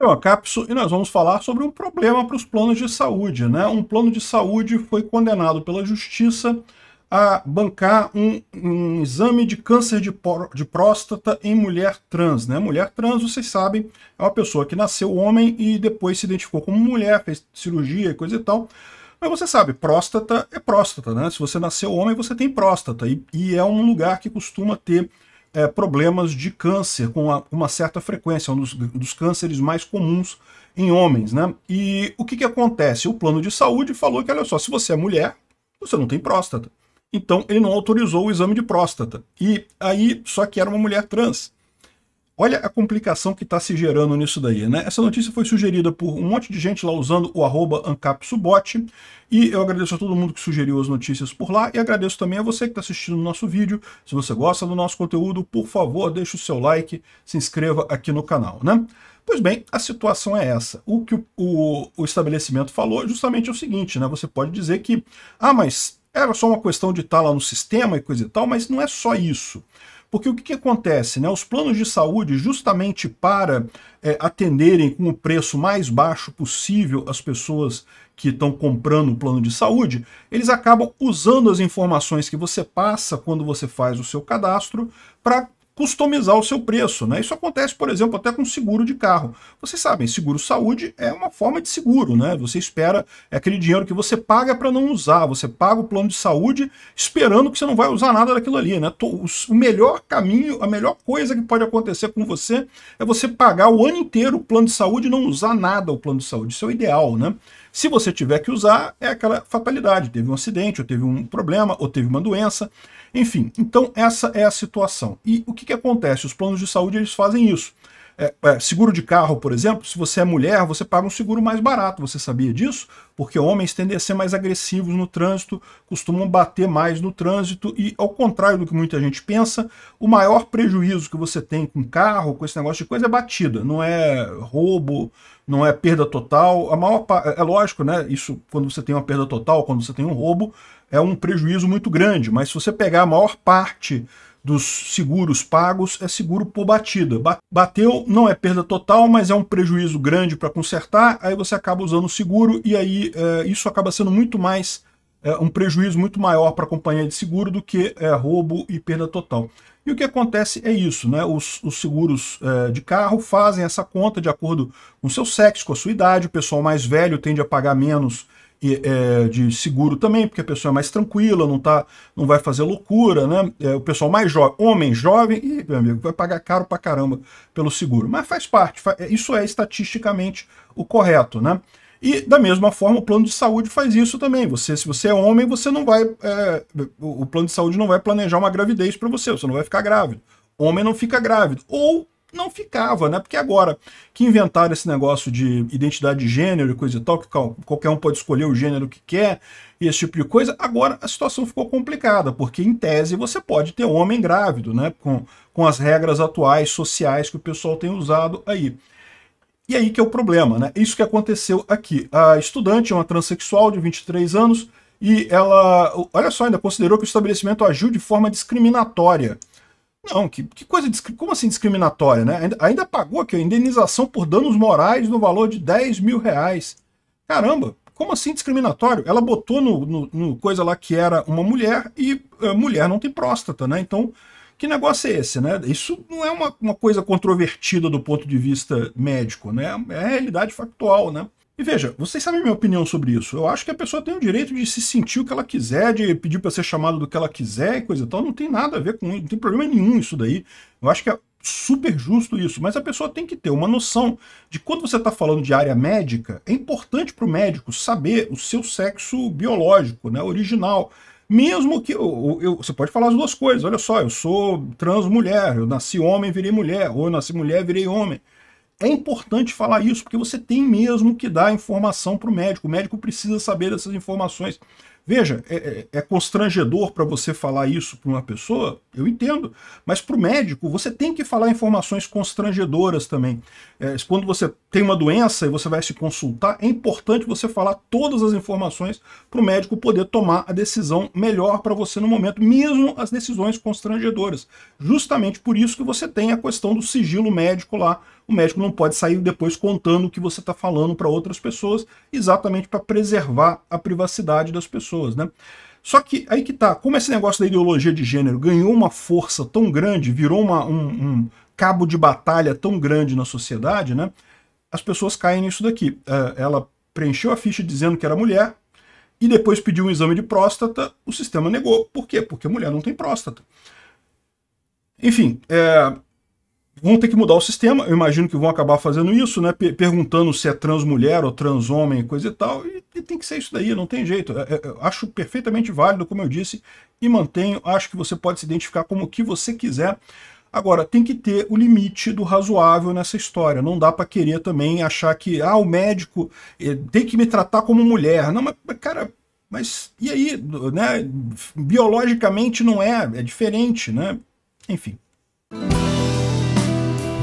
Eu, então, a Capso, e nós vamos falar sobre um problema para os planos de saúde. Né? Um plano de saúde foi condenado pela justiça a bancar um, um exame de câncer de, de, próstata em mulher trans. Né? Mulher trans, vocês sabem, é uma pessoa que nasceu homem e depois se identificou como mulher, fez cirurgia e coisa e tal. Mas você sabe, próstata é próstata, né? Se você nasceu homem, você tem próstata. E, e é um lugar que costuma ter é, problemas de câncer com uma, uma certa frequência, um dos, dos, cânceres mais comuns em homens, né? E o que, que acontece? O plano de saúde falou que, olha só, se você é mulher, você não tem próstata. Então ele não autorizou o exame de próstata. E aí, só que era uma mulher trans. Olha a complicação que está se gerando nisso daí, né? Essa notícia foi sugerida por um monte de gente lá usando o arroba ancapsubot, e eu agradeço a todo mundo que sugeriu as notícias por lá, e agradeço também a você que está assistindo o nosso vídeo. Se você gosta do nosso conteúdo, por favor, deixe o seu like, se inscreva aqui no canal, né? Pois bem, a situação é essa. O que o, o, o estabelecimento falou é justamente é o seguinte, né? Você pode dizer que, ah, mas era só uma questão de estar tá lá no sistema e coisa e tal, mas não é só isso. Porque o que, que acontece? Né? Os planos de saúde, justamente para é, atenderem com o preço mais baixo possível as pessoas que estão comprando o plano de saúde, eles acabam usando as informações que você passa quando você faz o seu cadastro para customizar o seu preço. Né? Isso acontece, por exemplo, até com seguro de carro. Vocês sabem, seguro saúde é uma forma de seguro, né? Você espera é aquele dinheiro que você paga para não usar, você paga o plano de saúde esperando que você não vai usar nada daquilo ali. Né? O melhor caminho, a melhor coisa que pode acontecer com você é você pagar o ano inteiro o plano de saúde e não usar nada o plano de saúde. Isso é o ideal, né? Se você tiver que usar, é aquela fatalidade, teve um acidente, ou teve um problema, ou teve uma doença, enfim. Então essa é a situação. E o que que, que acontece? Os planos de saúde eles fazem isso. É, é, seguro de carro, por exemplo, se você é mulher, você paga um seguro mais barato. Você sabia disso? Porque homens tendem a ser mais agressivos no trânsito, costumam bater mais no trânsito e, ao contrário do que muita gente pensa, o maior prejuízo que você tem com carro, com esse negócio de coisa, é batida. Não é roubo, não é perda total. A maior é, é lógico, né? Isso quando você tem uma perda total, quando você tem um roubo, é um prejuízo muito grande. Mas se você pegar a maior parte dos seguros pagos é seguro por batida. Bateu, não é perda total, mas é um prejuízo grande para consertar, aí você acaba usando o seguro e aí é, isso acaba sendo muito mais é, um prejuízo muito maior para a companhia de seguro do que é, roubo e perda total. E o que acontece é isso, né? Os, os seguros é, de carro fazem essa conta de acordo com seu sexo, com a sua idade, o pessoal mais velho tende a pagar menos é, de seguro também, porque a pessoa é mais tranquila, não, tá, não vai fazer loucura, né? É, o pessoal mais jovem, homem jovem, e, meu amigo, vai pagar caro pra caramba pelo seguro. Mas faz parte, fa é, isso é estatisticamente o correto, né? E da mesma forma, o plano de saúde faz isso também. Você, se você é homem, você não vai. É, o plano de saúde não vai planejar uma gravidez para você, você não vai ficar grávido. Homem não fica grávido. Ou não ficava, né? Porque agora que inventaram esse negócio de identidade de gênero e coisa e tal, que qualquer um pode escolher o gênero que quer e esse tipo de coisa, agora a situação ficou complicada, porque em tese você pode ter homem grávido, né? Com, com as regras atuais sociais que o pessoal tem usado aí. E aí que é o problema, né? Isso que aconteceu aqui. A estudante é uma transexual de 23 anos e ela, olha só, ainda considerou que o estabelecimento agiu de forma discriminatória. Não, que, que coisa, como assim discriminatória, né? Ainda, ainda pagou aqui, indenização por danos morais no valor de 10 mil reais. Caramba, como assim discriminatório? Ela botou no, no, no coisa lá que era uma mulher e é, mulher não tem próstata, né? Então que negócio é esse, né? Isso não é uma, uma coisa controvertida do ponto de vista médico, né? É a realidade factual, né? E veja, vocês sabem minha opinião sobre isso. Eu acho que a pessoa tem o direito de se sentir o que ela quiser, de pedir para ser chamado do que ela quiser e coisa e tal. Não tem nada a ver com isso, não tem problema nenhum isso daí. Eu acho que é super justo isso, mas a pessoa tem que ter uma noção de quando você está falando de área médica, é importante para o médico saber o seu sexo biológico, né, original. Mesmo que eu, eu, você pode falar as duas coisas, olha só, eu sou trans mulher, eu nasci homem, virei mulher, ou eu nasci mulher, virei homem. É importante falar isso, porque você tem mesmo que dar informação para o médico. O médico precisa saber dessas informações. Veja, é, é, é constrangedor para você falar isso para uma pessoa, eu entendo, mas para o médico você tem que falar informações constrangedoras também. É, quando você tem uma doença e você vai se consultar, é importante você falar todas as informações para o médico poder tomar a decisão melhor para você no momento, mesmo as decisões constrangedoras. Justamente por isso que você tem a questão do sigilo médico lá o médico não pode sair depois contando o que você está falando para outras pessoas, exatamente para preservar a privacidade das pessoas, né? Só que aí que tá, como esse negócio da ideologia de gênero ganhou uma força tão grande, virou uma, um, um cabo de batalha tão grande na sociedade, né? As pessoas caem nisso daqui. É, ela preencheu a ficha dizendo que era mulher e depois pediu um exame de próstata, o sistema negou. Por quê? Porque mulher não tem próstata. Enfim, é, vão ter que mudar o sistema. Eu imagino que vão acabar fazendo isso, né? P perguntando se é trans mulher ou trans homem, coisa e tal. E, e tem que ser isso daí, não tem jeito. Eu, é, é, eu acho perfeitamente válido, como eu disse, e mantenho. Acho que você pode se identificar como o que você quiser. Agora, tem que ter o limite do razoável nessa história. Não dá para querer também achar que, ah, o médico eh, tem que me tratar como mulher. Não, mas, cara, mas e aí? Né? Biologicamente não é, é diferente, né? Enfim.